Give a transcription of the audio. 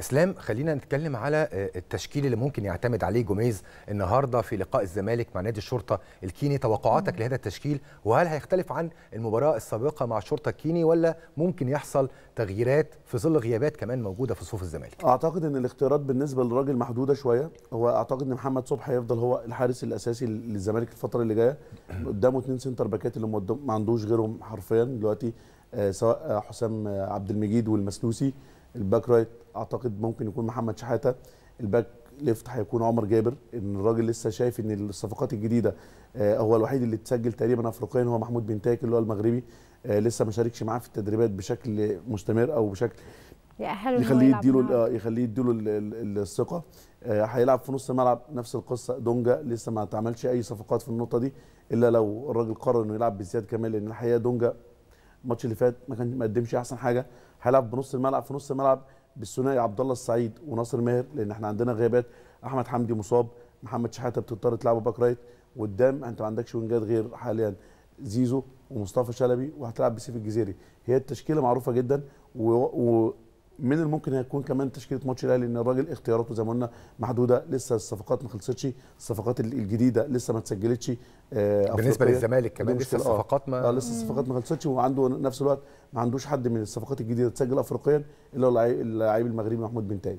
اسلام خلينا نتكلم على آه، التشكيل اللي ممكن يعتمد عليه جوميز النهارده في لقاء الزمالك مع نادي الشرطه الكيني توقعاتك لهذا التشكيل وهل هيختلف عن المباراه السابقه مع الشرطه الكيني ولا ممكن يحصل تغييرات في ظل غيابات كمان موجوده في صفوف الزمالك اعتقد ان الاختيارات بالنسبه للراجل محدوده شويه هو اعتقد ان محمد صبحي هيفضل هو الحارس الاساسي للزمالك الفتره اللي جايه قدامه اثنين سنتر باكات اللي ما عندوش غيرهم حرفيا دلوقتي آه، سواء آه، حسام آه، عبد المجيد والمسلوسي الباك رايت اعتقد ممكن يكون محمد شحاته الباك ليفت هيكون عمر جابر ان الراجل لسه شايف ان الصفقات الجديده هو الوحيد اللي اتسجل تقريبا افريقيا هو محمود بنتاك اللي هو المغربي لسه ما شاركش معاه في التدريبات بشكل مستمر او بشكل يخليه يديله يخليه يديله الثقه هيلعب في نص الملعب نفس القصه دونجا لسه ما اتعملش اي صفقات في النقطه دي الا لو الراجل قرر انه يلعب بزياد كمال لان الحقيقه دونجا الماتش اللي فات ما كان مقدمش احسن حاجه هيلعب بنص الملعب في نص الملعب بالثنائي عبد الله السعيد وناصر ماهر لان احنا عندنا غيابات احمد حمدي مصاب محمد شحاته بتضطر تلعبه باك رايت قدام انت ما عندكش وينجات غير حاليا زيزو ومصطفى شلبي وهتلعب بسيف الجزيري هي التشكيله معروفه جدا و... و... من الممكن هيكون كمان تشكيله ماتش الاهلي ان الراجل اختياراته زي ما قلنا محدوده لسه الصفقات ما خلصتش الصفقات الجديده لسه ما اتسجلتش آه، بالنسبه للزمالك كمان لسه آه. الصفقات ما آه لسه الصفقات ما خلصتش وعنده نفس الوقت ما عندوش حد من الصفقات الجديده تسجل افريقيا الا اللعيب المغربي محمود بن